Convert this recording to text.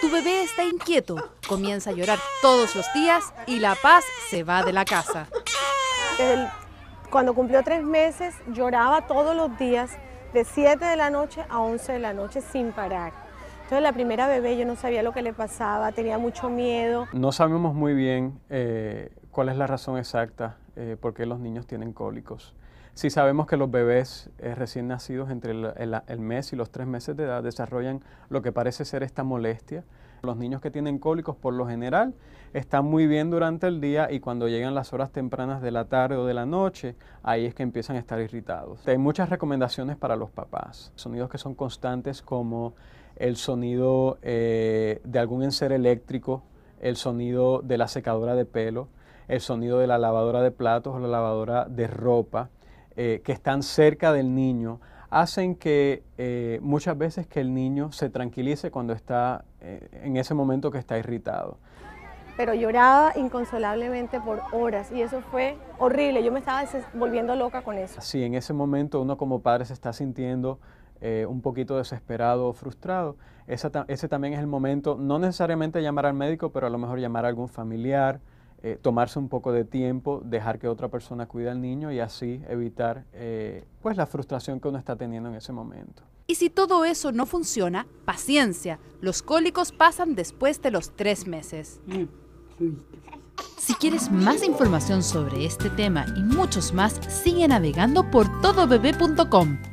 Tu bebé está inquieto, comienza a llorar todos los días y la paz se va de la casa. cuando cumplió tres meses lloraba todos los días de 7 de la noche a 11 de la noche sin parar. Entonces la primera bebé yo no sabía lo que le pasaba, tenía mucho miedo. No sabemos muy bien eh, cuál es la razón exacta eh, por qué los niños tienen cólicos. Sí sabemos que los bebés eh, recién nacidos entre el, mes y los tres meses de edad desarrollan lo que parece ser esta molestia. Los niños que tienen cólicos por lo general están muy bien durante el día y cuando llegan las horas tempranas de la tarde o de la noche, ahí es que empiezan a estar irritados. Hay muchas recomendaciones para los papás. Sonidos que son constantes como el sonido eh, de algún enser eléctrico, el sonido de la secadora de pelo, el sonido de la lavadora de platos o la lavadora de ropa. Eh, que están cerca del niño hacen que eh, muchas veces que el niño se tranquilice cuando está eh, en ese momento que está irritado. Pero lloraba inconsolablemente por horas y eso fue horrible, yo me estaba volviendo loca con eso. Sí, en ese momento uno como padre se está sintiendo un poquito desesperado o frustrado. ese también es el momento, no necesariamente llamar al médico, pero a lo mejor llamar a algún familiar, eh, tomarse un poco de tiempo, dejar que otra persona cuide al niño y así evitar eh, pues la frustración que uno está teniendo en ese momento. Y si todo eso no funciona, paciencia. Los cólicos pasan después de los tres meses. Si quieres más información sobre este tema y muchos más, sigue navegando por todobebé.com.